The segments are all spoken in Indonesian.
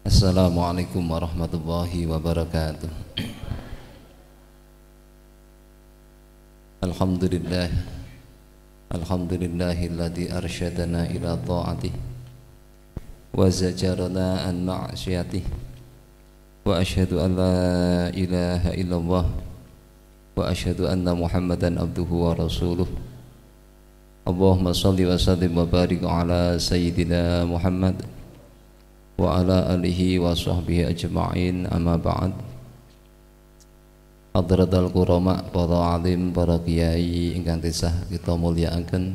Assalamualaikum warahmatullahi wabarakatuh Alhamdulillah Alhamdulillahilladzi arshadana ila ta'atih wa zajarana an ma'asyatih wa ashadu an la ilaha illallah wa ashadu anna muhammadan abduhu wa rasuluh Allahumma salli wa sallim wa barik ala sayyidina Muhammad wa ala alihi wa sahbihi ajma'in amma ba'd al-Qurama para alim para kiai ingkang tisah kita mulyakaken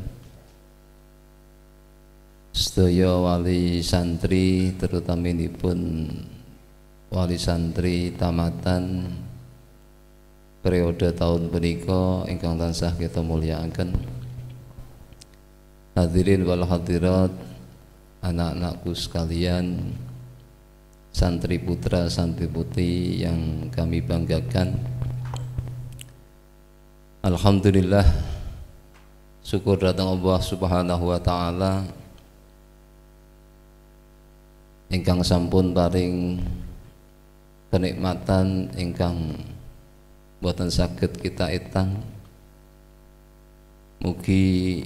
sedaya wali santri terutama ini pun wali santri tamatan periode tahun berikut ingkang tansah kita mulyakaken hadirin wal hadirat anak-anakku sekalian santri putra santri putri yang kami banggakan Alhamdulillah syukur datang Allah subhanahu wa ta'ala ingkang sampun paring kenikmatan ingkang buatan sakit kita itang, mugi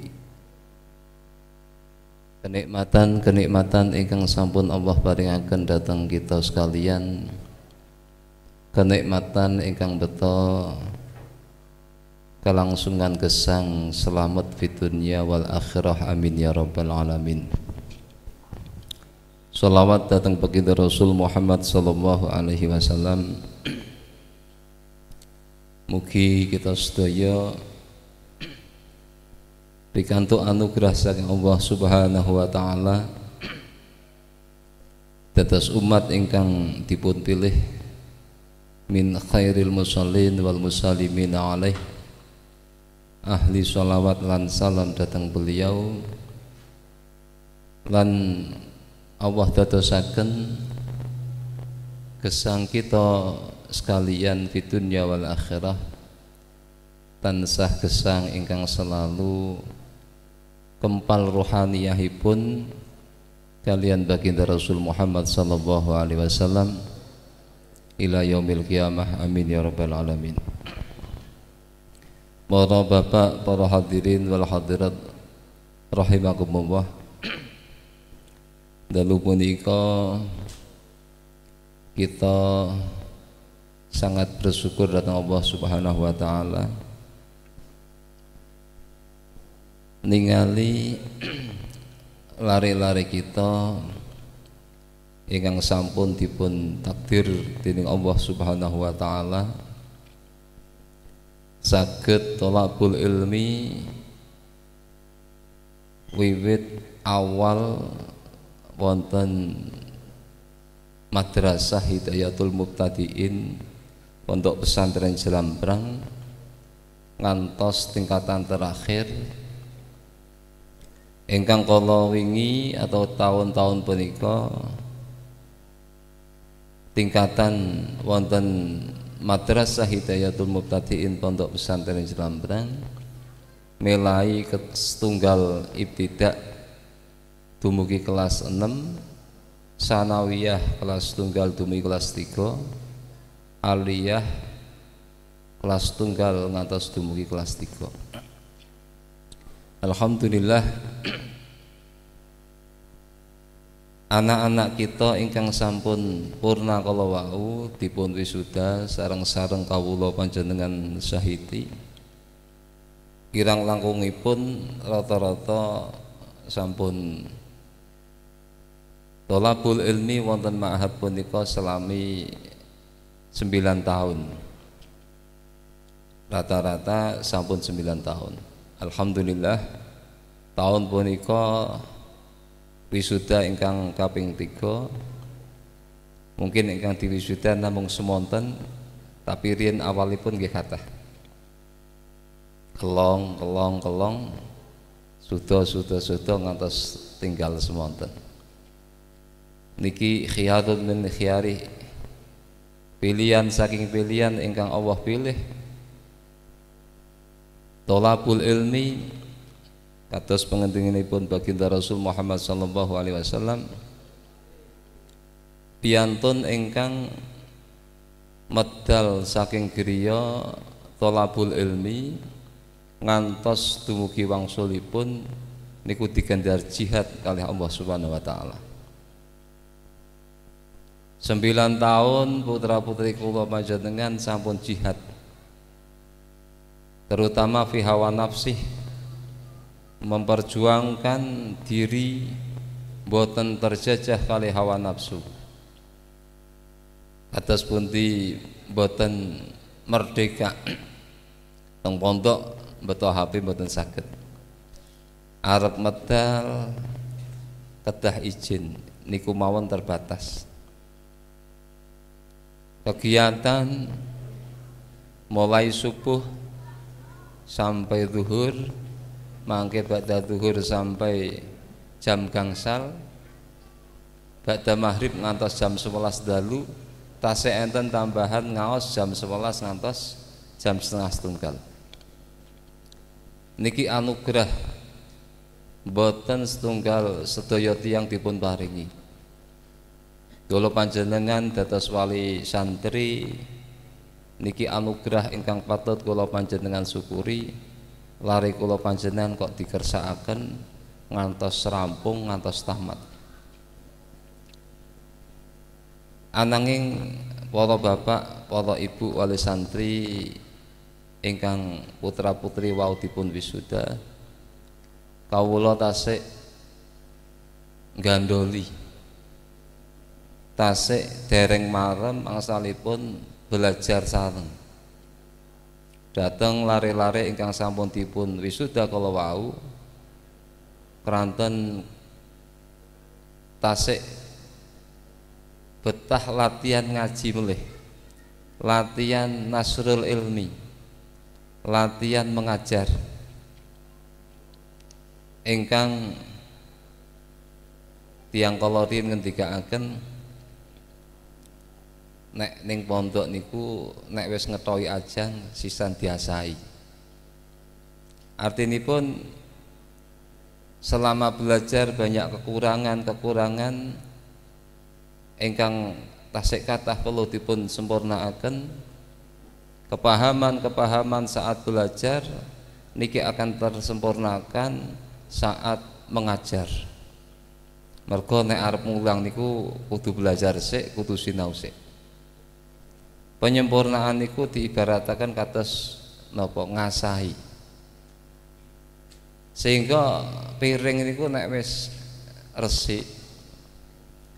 kenikmatan-kenikmatan ingkang sampun Allah paringaken datang kita sekalian kenikmatan ingkang beto kelangsungan kesang selamat fiturnya wal akhirah amin ya rabbal alamin Salawat datang bagi Rasul Muhammad sallallahu alaihi wasallam Mugi kita sedaya pikantuk anugerah saking Allah Subhanahu wa taala dados umat ingkang dipun pilih min khairil musallin wal musallimin alaih ahli sholawat lan salam datang beliau lan Allah dadosaken kesang kita sekalian dunia wal akhirah tansah kesang ingkang selalu kempal rohaniyahipun kalian baginda Rasul Muhammad sallallahu alaihi wasallam ila yaumil qiyamah amin ya rabbal alamin para bapak para hadirin wal hadirat rahimakumullah dalu punika kita sangat bersyukur datang Allah Subhanahu wa taala ningali lari-lari kita ingkang sampun dipun takdir dening Allah Subhanahu wa taala saged tolakul ilmi wiwit awal wonten Madrasah Hidayatul Mubtadiin Pondok Pesantren Jelambrang ngantos tingkatan terakhir ingkang kala wingi atau tahun-tahun punika tingkatan wonten Madrasah Hidayatul Mubtadiin Pondok Pesantren Jelambrang melai setunggal ibtidak dumugi kelas 6 sanawiyah kelas tunggal dumugi kelas 3 aliyah kelas tunggal ngantos dumugi kelas 3 Alhamdulillah anak-anak kita ingkang sampun purna kala wau dipun wisuda sarang-sarang sareng kawula panjenengan sahiti kirang langkungipun rata-rata sampun Tolabul ilmi wonten ma'had punika selami sembilan tahun rata-rata sampun sembilan tahun Alhamdulillah tahun punika wisuda ingkang kaping tiga mungkin ingkang wisuda namung semonten tapi rin awalipun nggih kata, kelong kelong kelong sudo sudo sudo ngantos tinggal semonten niki khiyarun min khiyari pilihan saking pilihan ingkang Allah pilih tolapul ilmi kados pengendinginipun baginda Rasul Muhammad sallallahu alaihi wasallam piantun ingkang medal saking griya tolabul ilmi ngantos dumugi wangsulipun niku digandar jihad kali Allah Subhanahu wa taala. Sembilan tahun putra putri kula panjenengan sampun jihad terutama fi hawa nafsi memperjuangkan diri boten terjajah kali hawa nafsu atas punti boten merdeka teng pondok betul HP boten sakit Arab medal kedah izin niku mawon terbatas kegiatan mulai subuh sampai zuhur mangkit pada zuhur sampai jam gangsal baca maghrib ngantos jam 11 dalu tasih enten tambahan ngaos jam 11 ngantos jam setengah setunggal niki anugerah boten setunggal sedaya tiang dipun paringi kula panjenengan dados wali santri niki anugerah ingkang patut kula panjenengan syukuri lari kula panjenengan kok dikersakaken ngantos rampung ngantos tamat ananging para bapak para ibu wali santri ingkang putra putri wau dipun wisuda kawula tasik gandoli tasik dereng marem angsalipun belajar sareng datang lari-lari ingkang sampun dipun wisuda kalau wau keranten tasik betah latihan ngaji melih latihan nasrul ilmi latihan mengajar ingkang tiang kolorin ketika akan nek ning pondok niku nek wis ngetoi aja sisan diasai pun, selama belajar banyak kekurangan-kekurangan ingkang tasik kathah perlu dipun akan kepahaman-kepahaman saat belajar niki akan tersempurnakan saat mengajar mergo nek arep mulang niku kudu belajar sik kudu sinau sik penyempurnaan itu diibaratakan kados nopo ngasahi sehingga piring niku nek wis resik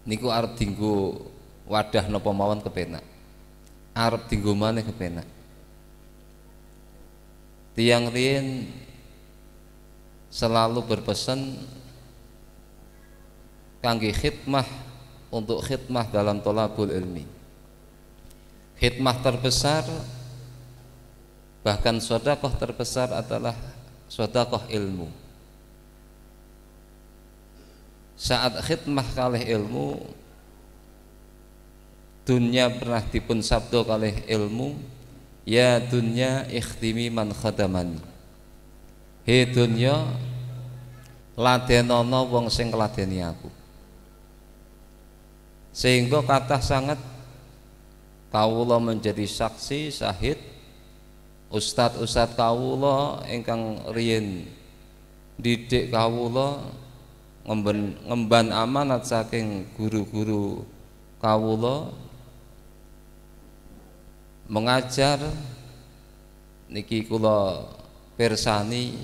niku arep dienggo wadah nopo mawon kepenak arep dienggo maneh kepenak tiang riyen selalu berpesan kangge khidmah untuk khidmah dalam tolabul ilmi hikmah terbesar bahkan sodakoh terbesar adalah sodakoh ilmu saat khidmah kali ilmu dunia pernah dipun sabdo kali ilmu ya dunia ikhtimiman man khadamani he dunya ladenono wong sing ladeni aku sehingga kata sangat kawula menjadi saksi sahid ustad-ustad kawula ingkang riyin didik kawula ngemban, ngemban amanat saking guru-guru kawula mengajar niki kula persani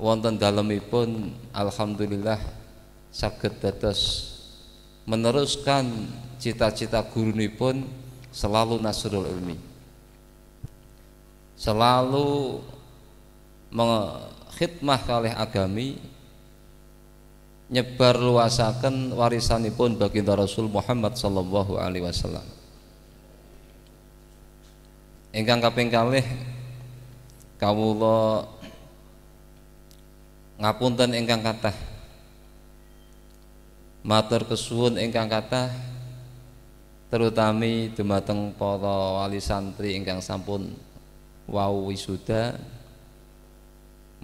wonten dalemipun alhamdulillah saged dados meneruskan cita-cita guru pun selalu nasrul ilmi selalu mengkhidmah kalih agami nyebar luasaken warisanipun baginda Rasul Muhammad sallallahu alaihi wasallam ingkang kaping kalih kawula ngapunten ingkang kata, matur kesuwun ingkang kata terutami dumateng para wali santri ingkang sampun wau wisuda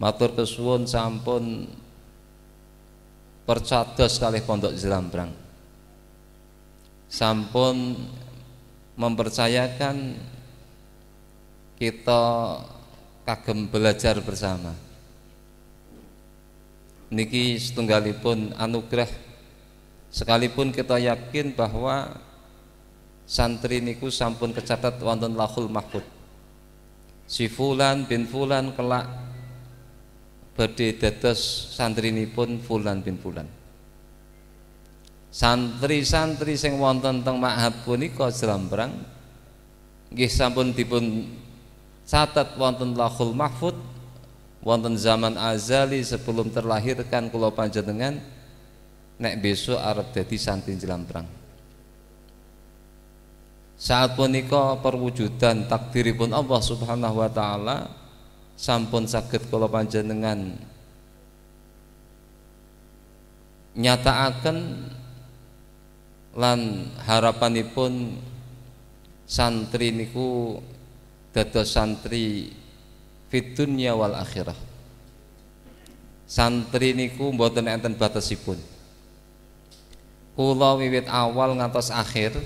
matur kesuwun sampun percados kalih pondok Jelambrang sampun mempercayakan kita kagem belajar bersama niki setunggalipun anugerah sekalipun kita yakin bahwa santri niku sampun kecatat wonten lahul mahfud si fulan bin fulan kelak badhe dados santrinipun fulan bin fulan santri-santri sing wonten teng ma'hab punika jlambrang nggih sampun dipun catat wonten lahul mahfud wonten zaman azali sebelum terlahirkan kula panjenengan nek besok arep dadi santri jlambrang saat punika perwujudan takdiripun Allah Subhanahu wa taala sampun sakit kula panjenengan nyataaken lan harapanipun santri niku dados santri fitunya wal akhirah santri niku mboten enten batasipun kula wiwit awal ngantos akhir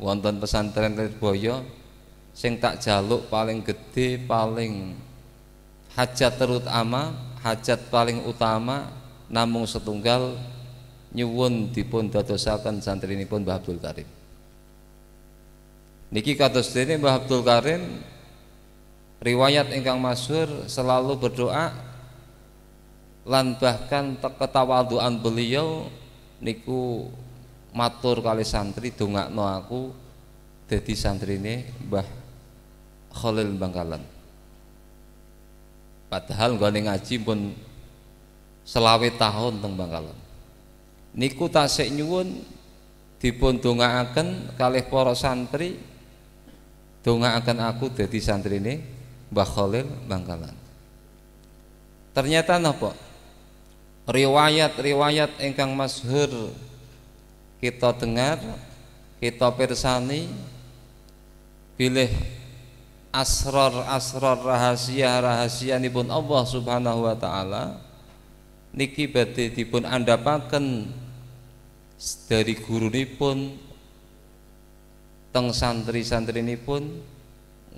wonten pesantren Lirboyo sing tak jaluk paling gede paling hajat terutama hajat paling utama namung setunggal nyuwun dipun dadosaken santrinipun Mbah Abdul Karim niki kados dene Mbah Abdul Karim riwayat ingkang masyhur selalu berdoa lan bahkan ketawalduan beliau niku matur kali santri no aku santri ini Mbah Khalil Bangkalan. Padahal nggone ngaji pun selawet tahun teng Bangkalan. Niku tasik nyuwun dipun akan kalih para santri akan aku santri santrine Mbah Khalil Bangkalan. Ternyata napa? Riwayat-riwayat ingkang masyhur kita dengar kita persani pilih asror asror rahasia-rahasia nipun Allah Subhanahu wa taala niki berarti dipun paken dari guru nipun teng santri-santri nipun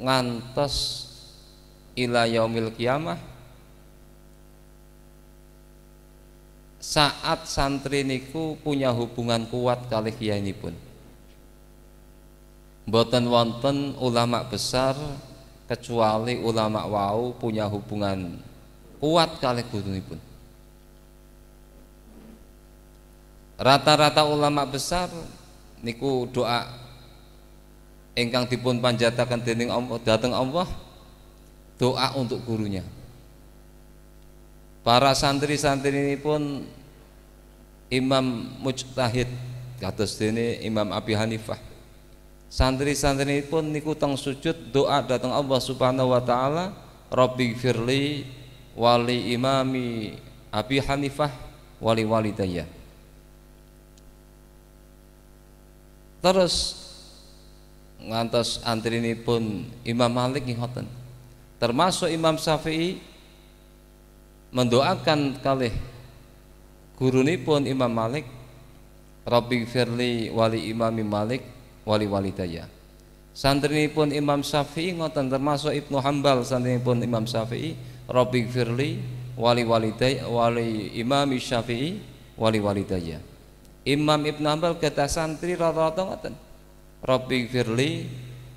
ngantos ila yaumil kiamah saat santri niku punya hubungan kuat kali pun, Boten wonten ulama besar kecuali ulama wau punya hubungan kuat kali pun, Rata-rata ulama besar niku doa engkang dipun panjatakan dening Allah datang Allah doa untuk gurunya para santri-santri ini pun Imam Mujtahid kados dene Imam Abi Hanifah santri-santri ini pun niku teng sujud doa datang Allah Subhanahu wa taala Rabbi firli wali imami Abi Hanifah wali wali walidayya terus ngantos antri ini pun Imam Malik ngoten termasuk Imam Syafi'i mendoakan kalih pun Imam Malik Rabbi firli wali imami Malik wali wali walidaya pun Imam Syafi'i ngoten termasuk Ibnu Hambal santri pun Imam Syafi'i Rabbi firli wali wali walidaya wali imami Syafi'i wali wali walidaya Imam Ibnu Hambal kata santri rata-rata ngoten Rabbi firli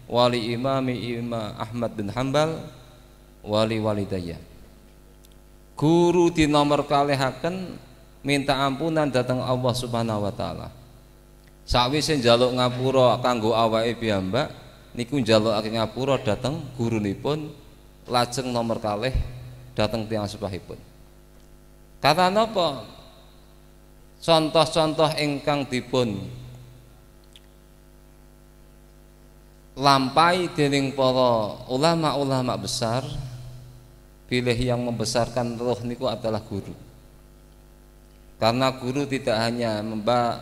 wali imami Imam Ahmad bin Hambal wali wali walidaya guru di dinomor kalihaken minta ampunan datang Allah Subhanahu wa taala. Sawise njaluk ngapura kanggo awake piyambak niku njalukake ngapura guru nipun, lajeng nomor kalih datang tiang sepahipun. Kata napa? Contoh-contoh ingkang dipun lampai dening para ulama-ulama besar pilih yang membesarkan roh niku adalah guru karena guru tidak hanya memba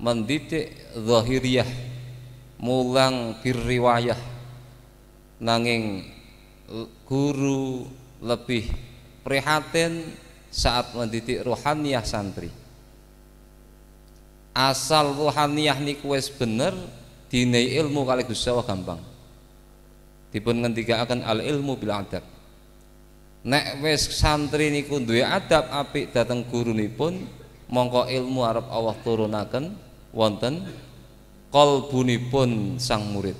mendidik zahiriyah mulang birriwayah nanging guru lebih prihatin saat mendidik rohaniyah santri asal rohaniyah niku wis bener dine ilmu kali Gusti gampang dipun akan al ilmu bila adab nek wis santri niku duwe adab api apik dhateng gurunipun mongko ilmu arep Allah turunaken wonten kalbunipun sang murid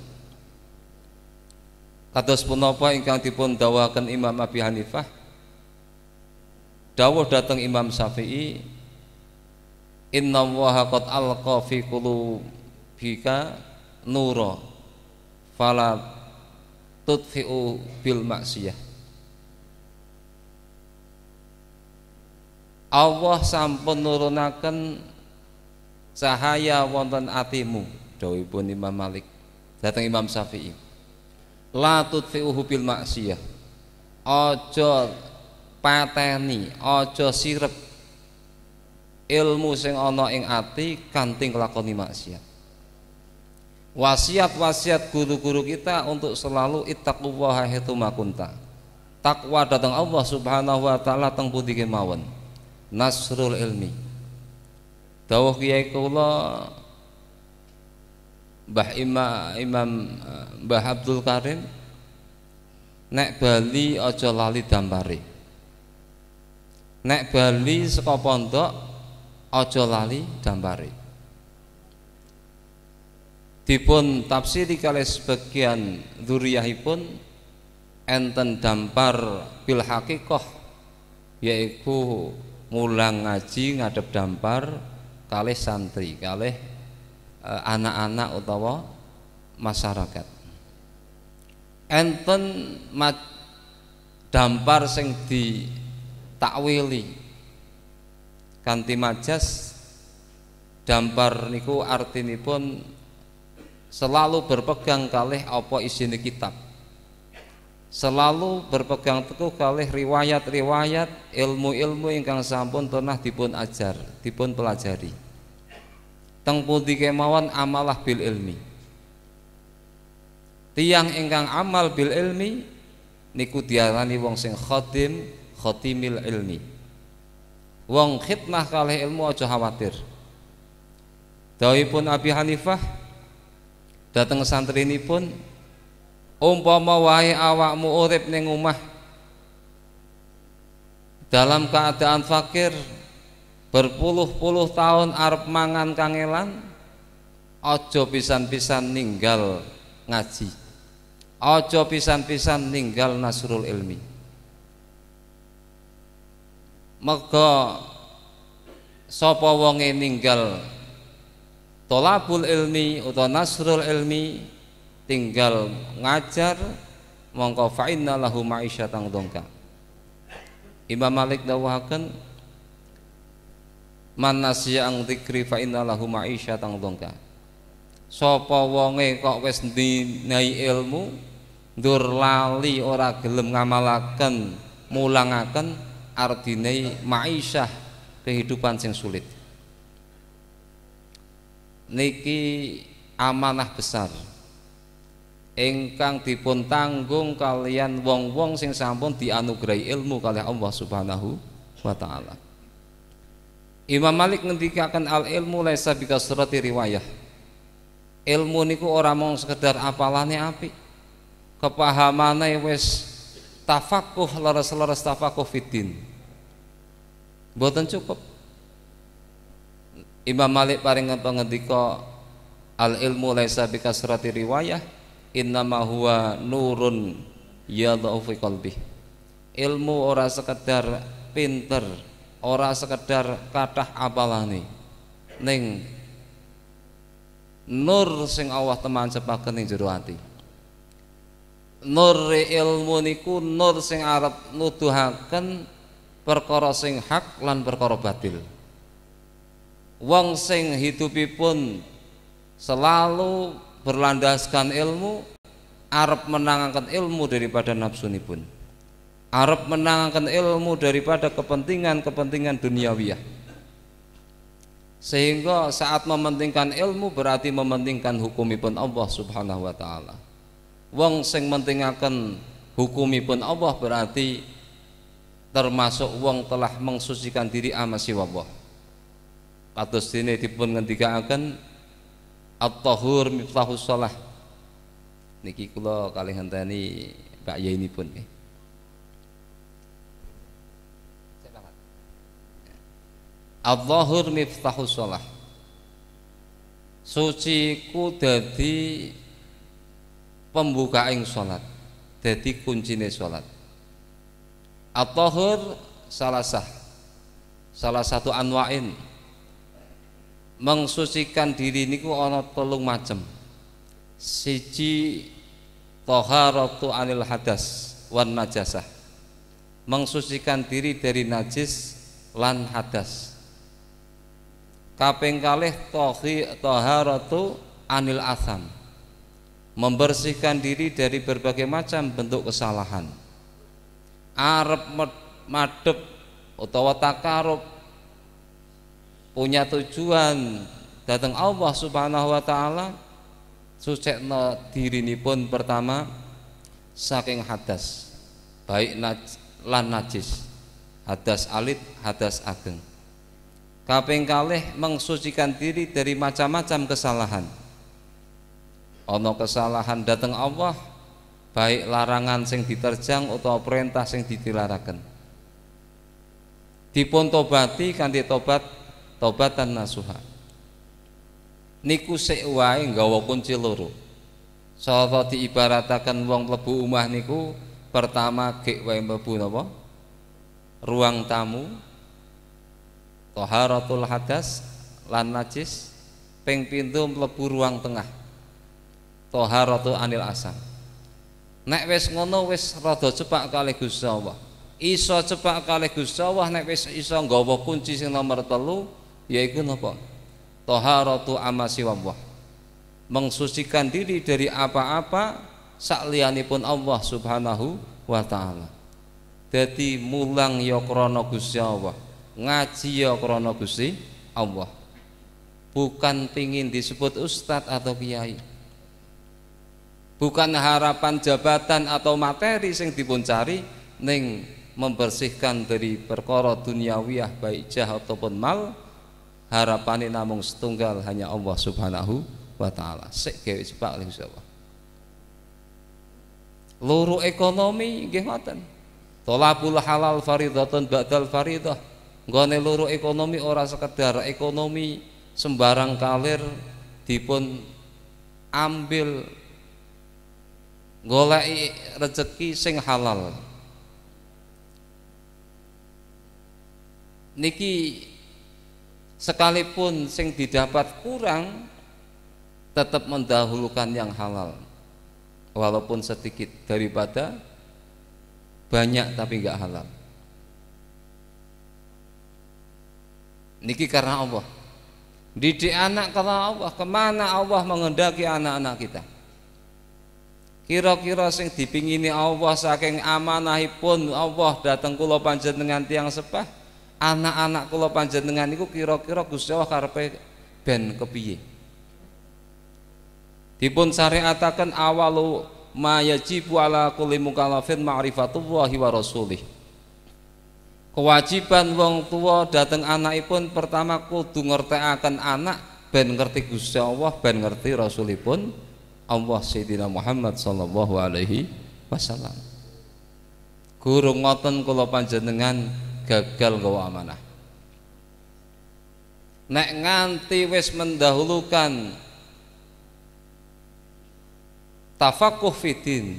kados punapa ingkang dipun dawaken Imam Abi Hanifah dawuh datang Imam Syafi'i Inna Allaha qad alqa fi qulubika nura fala tudfi'u bil maksiyah Allah sampun nurunaken cahaya wonten atimu dawuhipun Imam Malik datang Imam Syafi'i la tudfi'uhu bil maksiyah aja pateni aja sirep ilmu sing ana ing ati kanthi nglakoni maksiat wasiat-wasiat guru-guru kita untuk selalu ittaqullaha hituma takwa datang Allah subhanahu wa ta'ala teng pundi kemawon nasrul ilmi dawuh kiai kula Mbah Ima, Imam eh, Mbah Abdul Karim nek Bali aja lali dampare nek Bali saka pondok aja lali dampare dipun tafsiri kali sebagian dzuriyahipun enten dampar bil hakikoh yaitu mulang ngaji ngadep dampar kalih santri kalih e, anak-anak utawa masyarakat enten mat dampar sing di takwili kanti majas dampar niku artinipun selalu berpegang kalih apa isine kitab selalu berpegang teguh kalih riwayat-riwayat ilmu-ilmu ingkang sampun pernah dipun ajar, dipun pelajari. Teng pundi kemawon amalah bil ilmi. Tiang ingkang amal bil ilmi niku diarani wong sing khotim khotimil ilmi. Wong khidmah kalih ilmu aja khawatir. Dawipun Abi Hanifah dateng ini pun umpama wahai awakmu urip ning omah dalam keadaan fakir berpuluh-puluh tahun arep mangan kangelan aja pisan-pisan ninggal ngaji aja pisan-pisan ninggal nasrul ilmi mega sapa wonge ninggal tolabul ilmi atau nasrul ilmi tinggal ngajar mongko fa inna lahu ma'isyatan dongka Imam Malik dawuhaken man nasiya ang dzikri fa inna lahu ma'isyatan dongka sapa wonge kok wis dinai ilmu ndur lali ora gelem ngamalaken mulangaken artine ma'isyah kehidupan sing sulit niki amanah besar ingkang dipun tanggung kalian wong-wong sing sampun dianugerahi ilmu kali Allah Subhanahu wa taala. Imam Malik ngendikaken al ilmu laisa surati riwayah. Ilmu niku ora mung sekedar apalane apik. Kepahamane wis tafaqquh leres-leres tafaqquh fitin. Mboten cukup. Imam Malik paring ngendika al ilmu laisa surati riwayah innama huwa nurun yadha'u fi qalbi ilmu ora sekedar pinter ora sekedar kathah apalane ning nur sing Allah teman sepaken ing jero ati nur e ilmu niku nur sing arep nuduhaken perkara sing hak lan perkara batil wong sing hidupipun selalu berlandaskan ilmu Arab menangankan ilmu daripada nafsu pun Arab menangankan ilmu daripada kepentingan-kepentingan duniawiah sehingga saat mementingkan ilmu berarti mementingkan hukumipun Allah subhanahu wa ta'ala wong sing mentingaken hukumipun Allah berarti termasuk wong telah mensucikan diri amasi wabah patus dene dipun akan At-tahur miftahus sholah Niki kula kalih ngenteni Pak ini pun al tahur miftahus sholah Suci ku dadi pembukaing sholat Dadi kuncine sholat al tahur salah sah Salah satu anwain mengsucikan diri ini niku ana telung macem. Siji taharatu anil hadas wan najasah. Mengsucikan diri dari najis lan hadas. Kaping kalih tohi taharatu anil asam. Membersihkan diri dari berbagai macam bentuk kesalahan. Arep madep utawa takarup punya tujuan datang Allah Subhanahu wa taala sucekna dirinipun pertama saking hadas baik naj, lan najis hadas alit hadas ageng kaping kalih mengsucikan diri dari macam-macam kesalahan ono kesalahan datang Allah baik larangan sing diterjang atau perintah sing ditilarakan dipun tobati kanthi tobat Tobatan nasuha niku sik wae nggawa kunci loro sapa diibarataken wong mlebu umah niku pertama gek wae mlebu napa ruang tamu taharatul hadas lan najis ping pintu mlebu ruang tengah taharatu anil asam nek wis ngono wis rada cepak kali Gusti Allah iso cepak kali Gusti Allah nek wis iso nggawa kunci sing nomor telu yaitu toharotu amasi wabah, mengsucikan diri dari apa-apa pun Allah Subhanahu wa taala Jadi mulang ya krono Gusti Allah ngaji ya krono Gusti Allah bukan pingin disebut ustadz atau kiai bukan harapan jabatan atau materi sing dipuncari cari ning membersihkan dari perkara duniawiah baik jah ataupun mal harapane namung setunggal hanya Allah Subhanahu wa taala. Sik gawe cepak lho Allah. Loro ekonomi nggih ngoten. Tolabul halal faridhatun ba'dal faridah. Nggone loro ekonomi ora sekedar ekonomi sembarang kalir dipun ambil golek rezeki sing halal. Niki sekalipun sing didapat kurang tetap mendahulukan yang halal walaupun sedikit daripada banyak tapi enggak halal niki karena Allah didik anak karena Allah kemana Allah mengendaki anak-anak kita kira-kira sing dipingini Allah saking amanahipun Allah datang panjang panjenengan tiang sepah anak-anak kula panjenengan niku kira-kira Gusti Allah karepe ben kepiye dipun syariataken awalu ma yajibu ala kulli mukallafin ma'rifatullahi wa rasulih kewajiban wong tua dateng anakipun pertama kudu ngertekaken anak ben ngerti Gusti Allah ben ngerti rasulipun Allah Sayyidina Muhammad sallallahu alaihi wasallam guru ngoten kula panjenengan gagal gawa amanah nek nganti wis mendahulukan tafakuh fitin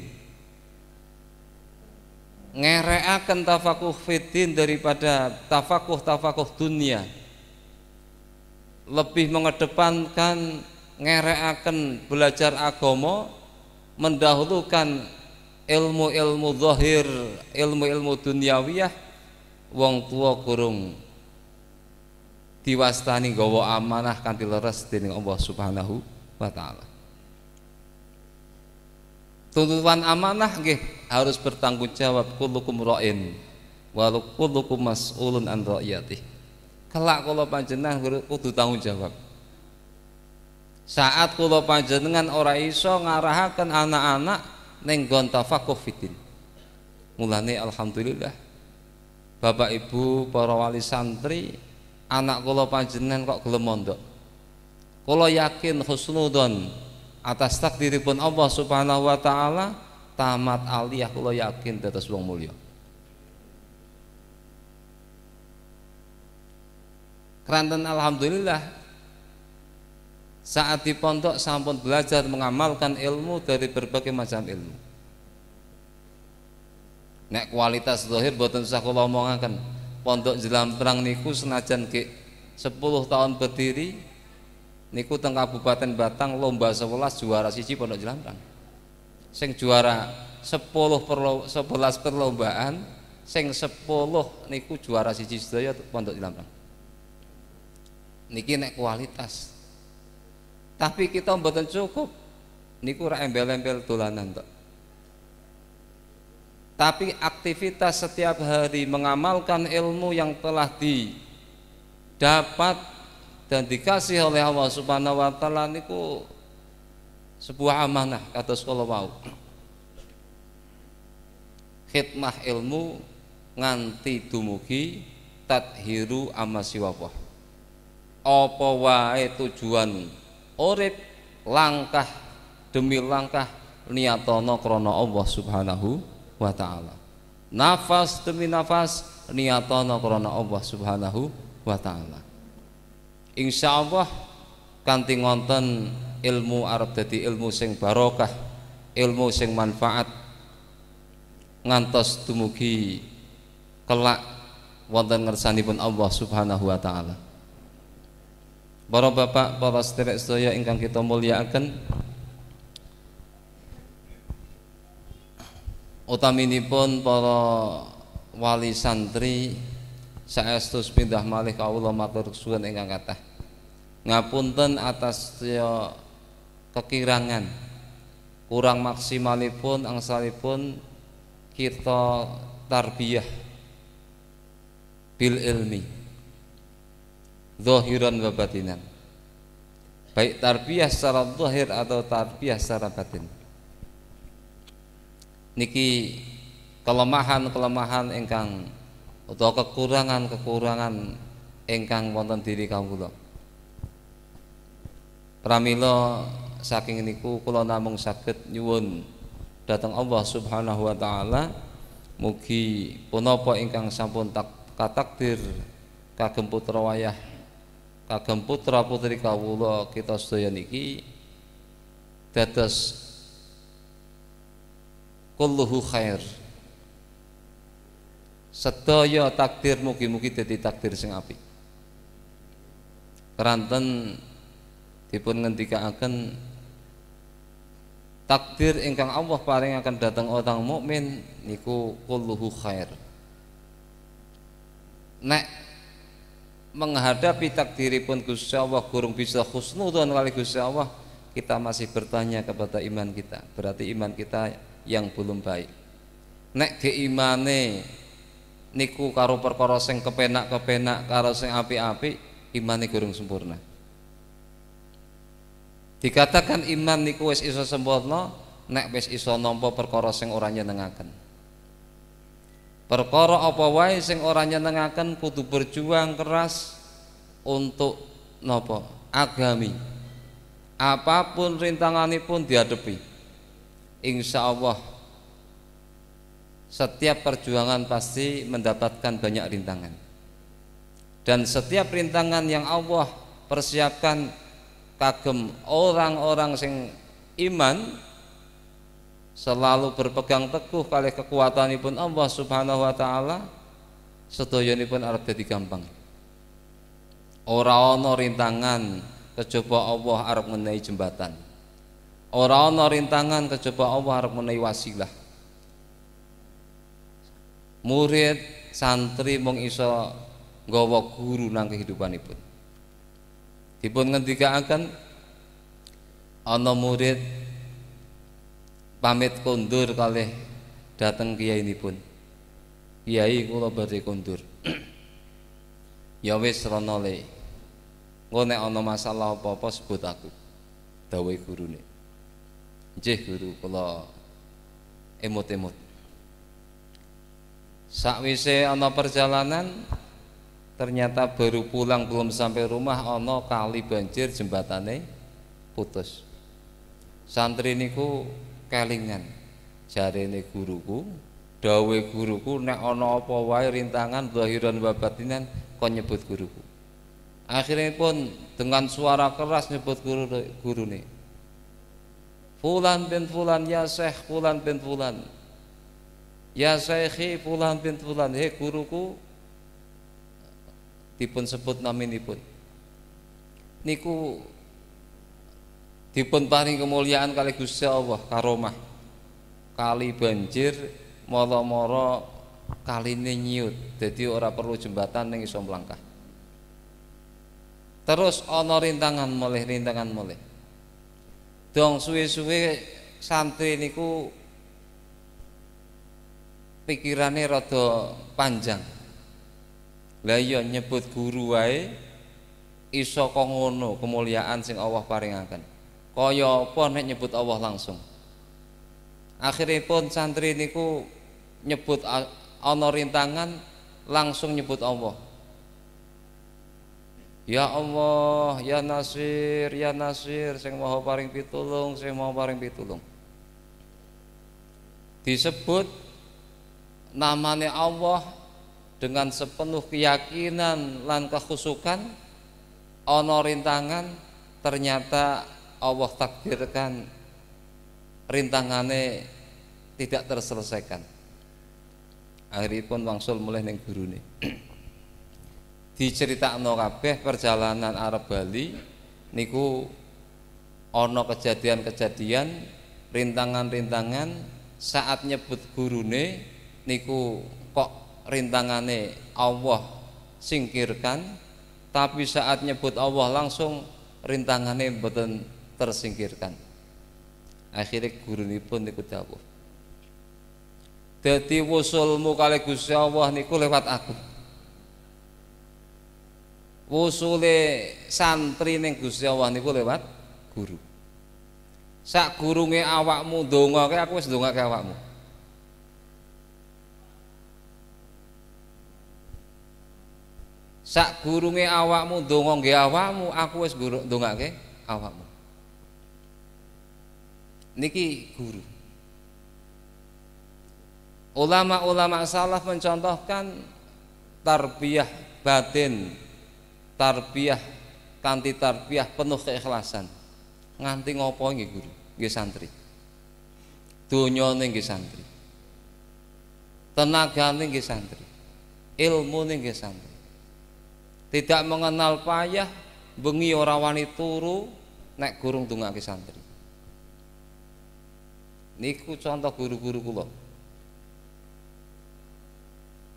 ngereakan tafakuh fitin daripada tafakuh tafakuh dunia lebih mengedepankan ngereakan belajar agomo mendahulukan ilmu-ilmu zahir ilmu-ilmu duniawiyah wong tua kurung diwastani gawa amanah kanti leres dening Allah Subhanahu wa taala. Tuntutan amanah nggih harus bertanggung jawab kullukum ra'in wa kullukum mas'ulun an ra'iyatih. Kelak kula panjenengan kudu tanggung jawab. Saat kula panjenengan ora iso ngarahaken anak-anak ning gon tafakuh fitin. Mulane alhamdulillah Bapak Ibu para wali santri anak kula panjenengan kok gelem mondok kula yakin husnudon atas takdiripun Allah Subhanahu wa taala tamat aliyah kula yakin dados wong mulia Keranten alhamdulillah saat di pondok sampun belajar mengamalkan ilmu dari berbagai macam ilmu nek kualitas zahir boten susah kula omongaken pondok jelamprang niku senajan ke 10 tahun berdiri niku teng Kabupaten Batang lomba 11 juara siji pondok jelamprang sing juara 10 perlo, 11 perlombaan sing 10 niku juara siji sedaya pondok jelamprang niki nek kualitas tapi kita mboten cukup niku ora embel-embel dolanan tok tapi aktivitas setiap hari mengamalkan ilmu yang telah didapat dan dikasih oleh Allah Subhanahu wa taala niku sebuah amanah kata sekolah wau. Khidmah ilmu nganti dumugi tathiru amasiwawah. Apa wae tujuan urip langkah demi langkah niatono krana Allah Subhanahu wa taala nafas demi nafas niatono krana Allah subhanahu wa taala Allah, kanthi ngonten ilmu Arab dadi ilmu sing barokah ilmu sing manfaat ngantos dumugi kelak wonten ngersanipun Allah subhanahu wa taala Para bapak, para sederek saya ingkang kita muliakan utaminipun para wali santri saestu pindah malih Allah matur suwun ingkang kathah ngapunten atas ya kekirangan kurang maksimalipun angsalipun kita tarbiyah bil ilmi zahiran wa batinan baik tarbiyah secara zahir atau tarbiyah secara batin niki kelemahan-kelemahan ingkang atau kekurangan-kekurangan ingkang wonten diri kaum kula. Pramila saking niku kula namung saged nyuwun dhateng Allah Subhanahu wa taala mugi punapa ingkang sampun tak katakdir kagem putra wayah kagem putra putri kawula kita sedaya niki dados kulluhu khair sedaya takdir mugi-mugi dadi takdir sing apik keranten dipun ngendikaaken takdir ingkang Allah paling akan datang orang mukmin niku kulluhu khair nek menghadapi takdiripun Gusti Allah kurung bisa khusnudon kali Gusti Allah kita masih bertanya kepada iman kita berarti iman kita yang belum baik nek imane niku karo perkara sing kepenak-kepenak karo sing apik-apik imane gurung sempurna dikatakan iman niku wis iso sempurna nek wis iso nampa perkara sing ora nyenengaken perkara apa wae sing ora nyenengaken kudu berjuang keras untuk nopo agami apapun rintanganipun dihadapi insya Allah setiap perjuangan pasti mendapatkan banyak rintangan dan setiap rintangan yang Allah persiapkan kagem orang-orang sing iman selalu berpegang teguh kali pun Allah Subhanahu wa taala pun arep jadi gampang ora orang rintangan kejoba Allah arep menaik jembatan Orang ana rintangan kecoba Allah arep menehi wasilah. Murid santri mung iso nggawa guru nang kehidupanipun. Dipun ngendikaaken ana murid pamit kondur kalih dateng pun, Kiai kula badhe kondur. ya wis ranole. Engko ono ana masalah apa-apa sebut aku. Dawuh gurune. Jeh guru kula emot-emot, Sakwise ana perjalanan ternyata baru pulang belum sampai rumah ana kali banjir jembatane putus. Santri niku kelingan. Jarene guruku, dawe guruku nek ana apa wae rintangan zahiran wa batinan kon nyebut guruku. Akhirnya pun dengan suara keras nyebut guru guru Fulan bin Fulan, ya Syekh Fulan bin Fulan. Ya Syekhi Fulan bin Fulan, he guruku dipun sebut nama ini pun, Niku dipun paring kemuliaan kali Gusti Allah karomah. Kali banjir moro-moro kali ini nyiut jadi ora perlu jembatan yang bisa melangkah terus ono rintangan mulih rintangan mulih dong suwe-suwe santri niku pikirannya rada panjang lah iya nyebut guru wae iso kongono kemuliaan sing Allah paringaken kaya apa nek nyebut Allah langsung akhiripun santri niku nyebut ana rintangan langsung nyebut Allah Ya Allah, ya Nasir, ya Nasir, sing maha paring pitulung, sing maha paring pitulung. Disebut namanya Allah dengan sepenuh keyakinan lan kekhusukan ono rintangan ternyata Allah takdirkan rintangane tidak terselesaikan akhirnya pun wangsul mulai neng guru diceritakno kabeh perjalanan Arab Bali niku ono kejadian-kejadian rintangan-rintangan saat nyebut gurune niku kok rintangane Allah singkirkan tapi saat nyebut Allah langsung rintangannya mboten tersingkirkan akhirnya guru ini pun niku dawuh dadi wusulmu kali Gusti Allah niku lewat aku wusule santri ning Gusti Allah niku lewat guru sak gurunge awakmu ndongake aku wis ndongake awakmu sak gurunge awakmu ndonga nggih awakmu aku wis ndongake awakmu niki guru ulama-ulama salaf mencontohkan tarbiyah batin tarbiyah kanti tarbiyah penuh keikhlasan nganti ngopo nggih guru nggih santri donyane nggih santri tenaga nggih santri ilmu nggih santri tidak mengenal payah bengi ora wani turu nek gurung dungake santri niku contoh guru-guru kula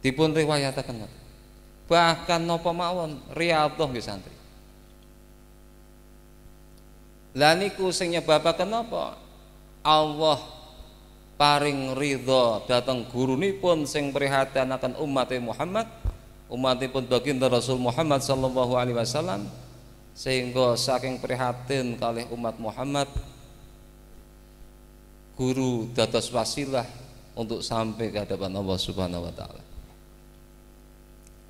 dipun riwayataken bahkan nopo mawon riyadhah nggih santri Lani niku sing nyebabaken napa Allah paring ridho datang guru pun sing prihatin akan umat Muhammad pun baginda Rasul Muhammad sallallahu alaihi wasallam sehingga saking prihatin kali umat Muhammad guru datas wasilah untuk sampai ke hadapan Allah Subhanahu wa taala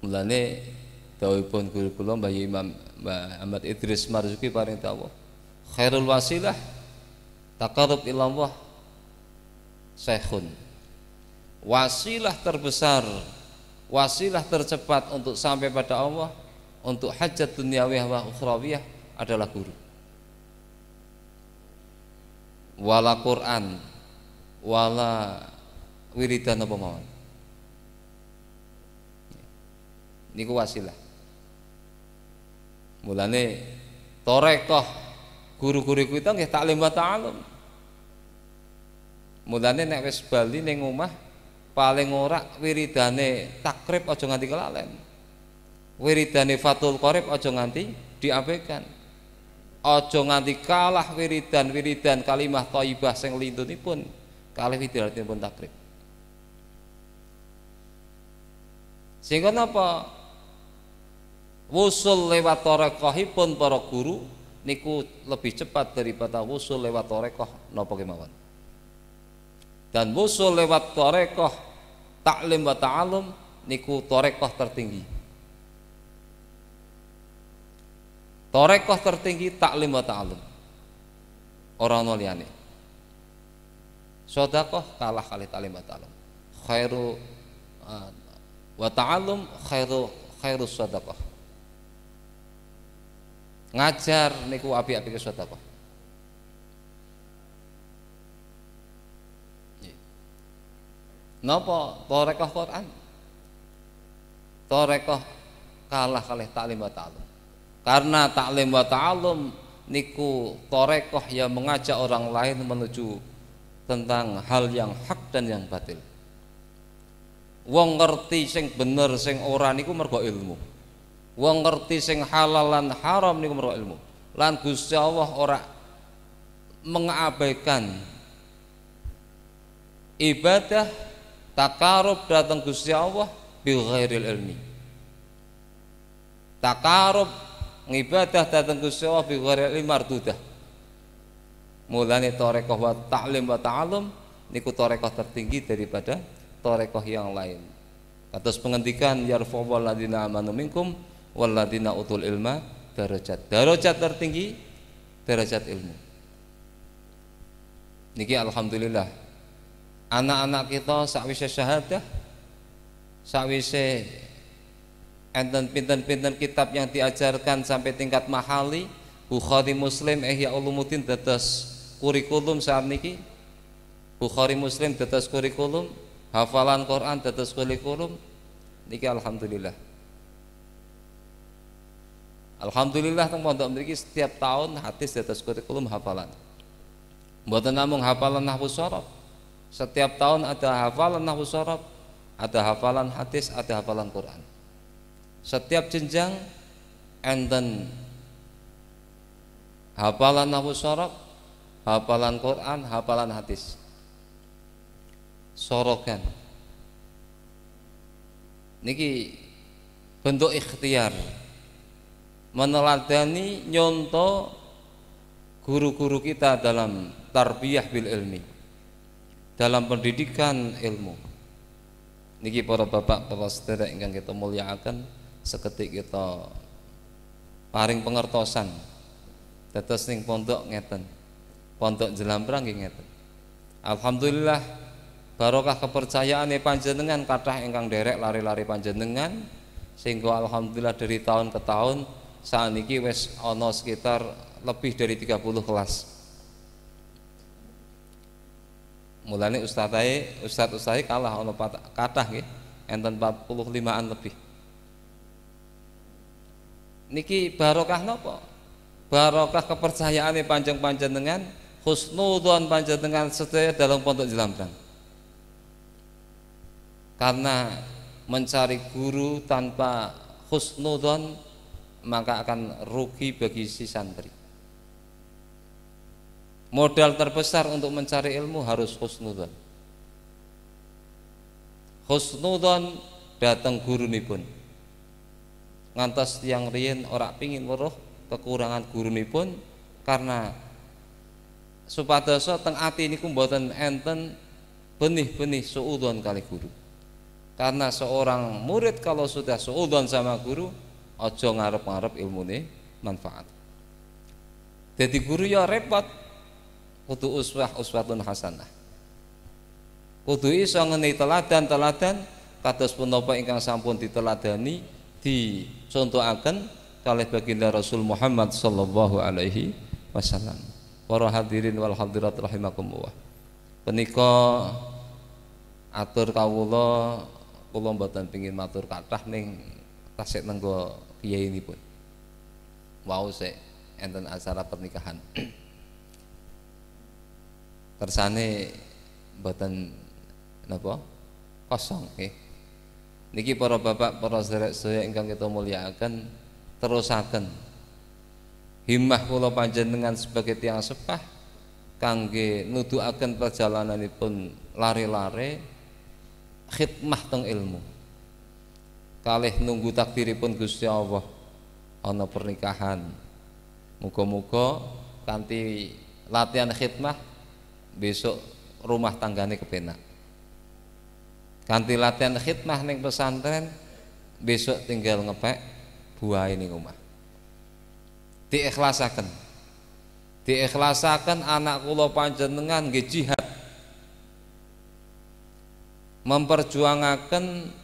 Mulane dawuhipun guru kula Mbah Imam Mbah Ahmad Idris Marzuki paring dawuh khairul wasilah taqarrub wah syekhun. Wasilah terbesar, wasilah tercepat untuk sampai pada Allah untuk hajat duniawiyah wa ukhrawiyah adalah guru. Wala Quran, wala wiridan apa mawon niku wasilah mulane torekoh guru-guru kita nggih taklim wa ta'alum mulane nek wis bali ning omah paling ora wiridane takrib aja nganti kelalen wiridane fatul korep aja nganti diabaikan aja nganti kalah wiridan wiridan kalimah thayyibah sing lindunipun kalih wiridanipun takrib sehingga napa wusul lewat torekoh pun para guru niku lebih cepat daripada wusul lewat torekoh nopo kemawon dan wusul lewat torekoh taklim wa ta'alum niku torekoh tertinggi torekoh tertinggi taklim wa ta'alum orang noliane sodakoh kalah kali taklim wa ta'alum khairu uh, wa ta'alum khairu khairu sodakoh ngajar niku api-api kesuatu apa? Iya. Nopo torekoh Quran? Torekoh kalah kalah taklim wa ta'alum. Karena taklim wa ta'alum niku torekoh yang mengajak orang lain menuju tentang hal yang hak dan yang batil. Wong ngerti sing bener sing orang niku mergo ilmu. Wong ngerti sing halal lan haram niku mergo ilmu. Lan Gusti Allah ora mengabaikan ibadah takarub datang Gusti Allah bi ghairil ilmi. Takarub ngibadah datang Gusti Allah bi ghairil ilmi mardudah. Mulane tarekah wa ta'lim wa ta'allum niku tarekah tertinggi daripada tarekah yang lain. Atas penghentikan yarfa'u alladziina aamanu minkum walladina utul ilma darajat. Darajat tertinggi darajat ilmu. Niki alhamdulillah. Anak-anak kita sakwise syahadah sakwise enten pinten-pinten kitab yang diajarkan sampai tingkat mahali Bukhari Muslim Ihya eh, Ulumuddin dados kurikulum saat niki Bukhari Muslim dados kurikulum hafalan Quran dados kurikulum niki alhamdulillah Alhamdulillah teng pondok mriki setiap tahun hadis di atas kurikulum hafalan. Mboten namung hafalan nahwu sorof. Setiap tahun ada hafalan nahwu sorof, ada hafalan hadis, ada hafalan Quran. Setiap jenjang enten hafalan nahwu sorof, hafalan Quran, hafalan hadis. Sorokan. Niki bentuk ikhtiar meneladani nyonto guru-guru kita dalam tarbiyah bil ilmi dalam pendidikan ilmu niki para bapak para saudara ingkang kita muliakan seketik kita paring pengertosan tetes ning pondok ngeten pondok jelambrang nggih ngeten alhamdulillah barokah kepercayaan panjenengan kathah ingkang derek lari-lari panjenengan sehingga alhamdulillah dari tahun ke tahun saat ini wes ono sekitar lebih dari 30 kelas mulane ustadzai ustadz ustadzai kalah ono kata gitu, enten 45-an lebih niki barokah nopo barokah kepercayaannya panjang panjang dengan husnudon panjang dengan setia dalam pondok jelambrang karena mencari guru tanpa khusnudon maka akan rugi bagi si santri. Modal terbesar untuk mencari ilmu harus husnudon. Husnudon datang guru nipun. Ngantas tiang rien ora pingin weruh kekurangan guru nipun karena supadoso teng ati ini mboten enten benih-benih seudon kali guru. Karena seorang murid kalau sudah seudon sama guru, aja ngarep-ngarep ilmune manfaat jadi guru ya repot kudu uswah uswatun hasanah kudu iso ngene teladan-teladan kados punapa ingkang sampun diteladani dicontohaken kalih baginda Rasul Muhammad sallallahu alaihi wasallam para hadirin wal hadirat rahimakumullah Penika atur kawula kula mboten pengin matur kathah ning tasik nenggo kiai ini pun wow se enten acara pernikahan kersane boten napa kosong eh. niki para bapak para sederek sedherek ingkang kita muliakan terusaken himmah kula panjenengan sebagai tiang sepah kangge nuduhaken perjalananipun lari-lari khidmah teng ilmu kalih nunggu takdiripun Gusti Allah ana pernikahan muga-muga kanthi latihan khidmah besok rumah tanggane kepenak kanthi latihan khidmah ning pesantren besok tinggal ngepek buah ini rumah diikhlasaken diikhlasaken anak kula panjenengan nggih jihad memperjuangkan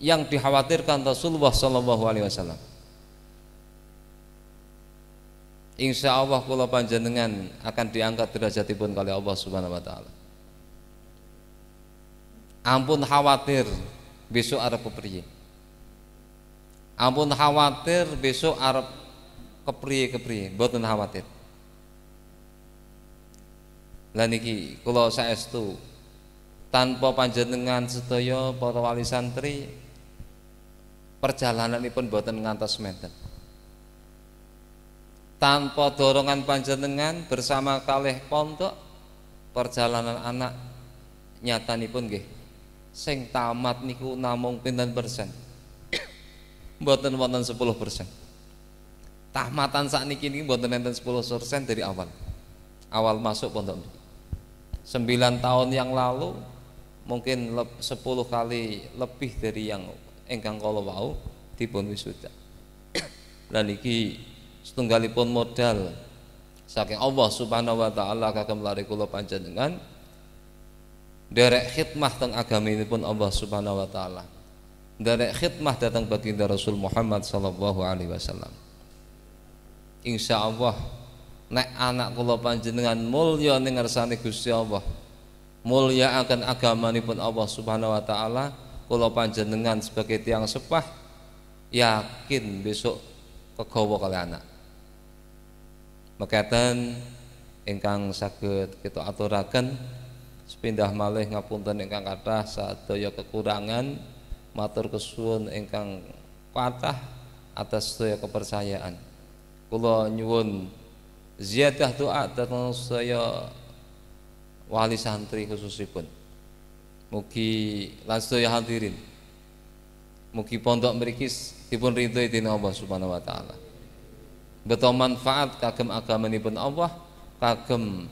yang dikhawatirkan Rasulullah Shallallahu Alaihi Wasallam. Insya Allah kula panjenengan akan diangkat derajatipun kali Allah Subhanahu Wa Taala. Ampun khawatir besok Arab kepriye. Ampun khawatir besok Arab kepriye kepriye. Bukan khawatir. Lah kalau kula saestu tanpa panjenengan sedaya para wali santri perjalanan ini pun buatan ngantos meten tanpa dorongan panjenengan bersama kalih pondok perjalanan anak nyata ini pun gih sing tamat niku namung pinten persen buatan buatan sepuluh persen tamatan saat niki ini buatan enten sepuluh persen dari awal awal masuk pondok sembilan sembilan tahun yang lalu mungkin sepuluh kali lebih dari yang Engkang kala wau dipun wisuda. Lan iki setunggalipun modal saking Allah Subhanahu wa taala kagem lare kula panjenengan derek khidmah teng agama ini pun Allah Subhanahu wa taala. Derek khidmah datang baginda Rasul Muhammad sallallahu alaihi wasallam. Insya Allah nek anak kula panjenengan mulya ning sani Gusti Allah mulya akan agama ini pun Allah Subhanahu wa taala kula panjenengan sebagai tiang sepah yakin besok kegawa kali anak mekaten ingkang saged kita aturaken sepindah malih ngapunten ingkang kathah sadaya kekurangan matur kesuwun ingkang kathah atas sedaya kepercayaan kula nyuwun ziyadah doa dhateng saya wali santri khususipun Mugi ya hadirin. Mugi pondok merikis dipun ridhoi dening Allah Subhanahu wa taala. Betul manfaat kagem pun Allah, kagem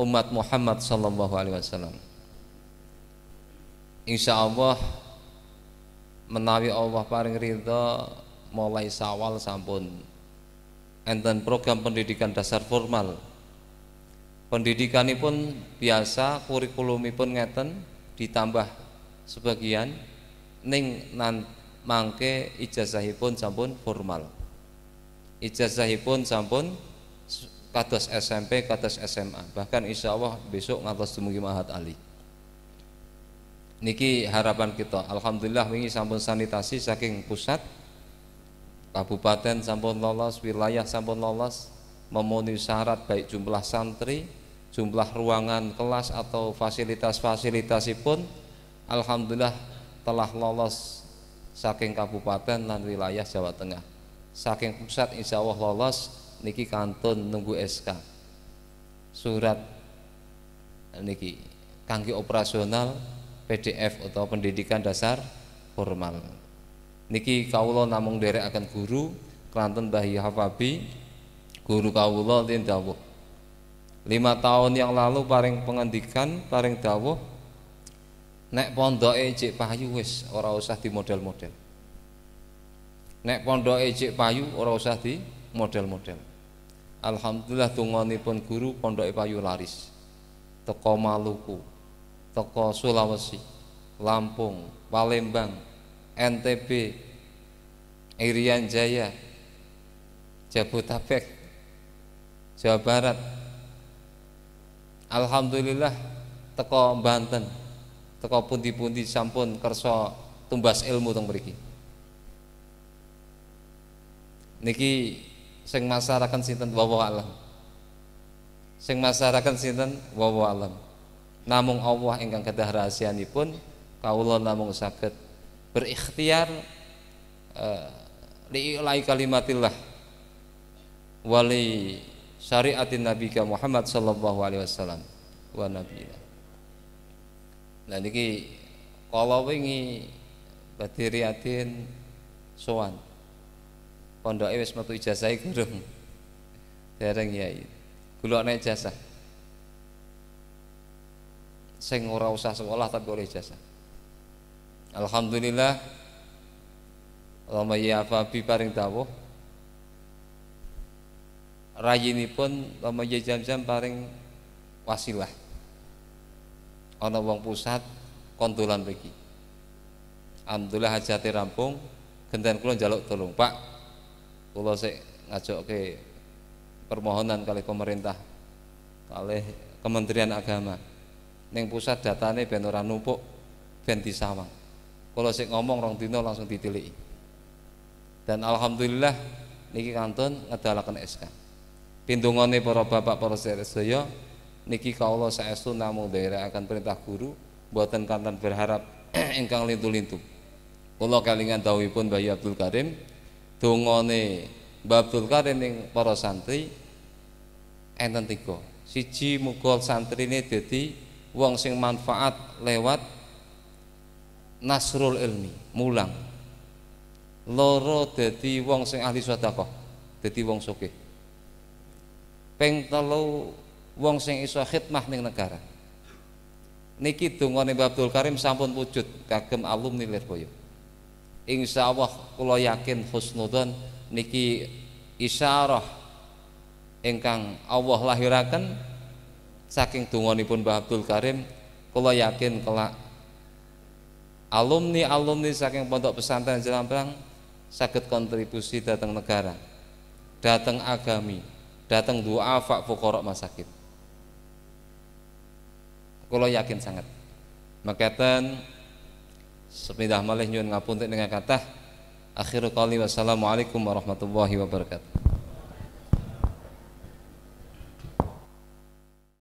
umat Muhammad sallallahu alaihi wasallam. Insya Allah menawi Allah paling ridho mulai sawal sampun enten program pendidikan dasar formal pendidikan pun biasa kurikulum pun ngeten ditambah sebagian ning nan mangke ijazahipun sampun formal ijazahipun sampun kados SMP kados SMA bahkan insya Allah besok ngatos dumugi mahat ali niki harapan kita Alhamdulillah wingi sampun sanitasi saking pusat kabupaten sampun lolos wilayah sampun lolos memenuhi syarat baik jumlah santri jumlah ruangan kelas atau fasilitas-fasilitas pun alhamdulillah telah lolos saking kabupaten dan wilayah Jawa Tengah saking pusat insya Allah lolos niki kantun nunggu SK surat niki kangki operasional PDF atau pendidikan dasar formal niki kaulo namung derek akan guru kelantan bahi Hafabi guru kaulo tindawuh lima tahun yang lalu paling pengendikan paling dawuh nek pondok cek payu wes ora usah di model-model nek pondok cek payu ora usah di model-model alhamdulillah pun guru pondok payu laris toko Maluku toko Sulawesi Lampung Palembang NTB Irian Jaya Jabotabek Jawa Barat alhamdulillah teko Banten teko pundi-pundi sampun kerso tumbas ilmu teng mriki niki sing masyarakat sinten wawa alam sing masyarakat sinten wawa alam namung Allah ingkang kedah rahasianipun kawula namung saged berikhtiar uh, eh, li'ilai kalimatillah wali syariatin Nabi Muhammad sallallahu alaihi wasallam wa nabiyina. Nah niki kalau wingi badhe soan sowan. Pondoke wis metu ijazahe gurung. Dereng yai. Gulokne ijazah. Sing ora usah sekolah tapi oleh ijazah. Alhamdulillah Allahumma ya fa bi paring dawuh rayinipun pamaja jam-jam paring wasilah ana wong pusat kontulan begi. alhamdulillah hajati rampung genten kula njaluk tolong Pak kula sik ngajokke permohonan kali pemerintah kali Kementerian Agama ning pusat datane ben ora numpuk ben disawang kalau sik ngomong rong dino langsung diteliti dan alhamdulillah niki kantun ngedalaken SK pintungone para bapak para sedherek sedaya niki kaula saestu namung akan perintah guru mboten kantan berharap ingkang lintu-lintu kula kalingan dawuhipun Bayi Abdul Karim dongane Mbah Abdul Karim ning para santri enten tiga siji muga santrine dadi wong sing manfaat lewat nasrul ilmi mulang loro dadi wong sing ahli sedekah dadi wong sugih ping telu wong sing iso khidmah ning negara niki dongane Mbah Abdul Karim sampun wujud kagem alumni Lirboyo Insya Allah kula yakin husnudon niki isyarah ingkang Allah lahirakan saking donganipun Mbah Abdul Karim kula yakin kelak alumni-alumni saking pondok pesantren Jelamprang saged kontribusi datang negara datang agami datang doa fak fukorok masakit kalau yakin sangat makatan sepindah malih nyun ngapun dengan kata akhiru kali wassalamualaikum warahmatullahi wabarakatuh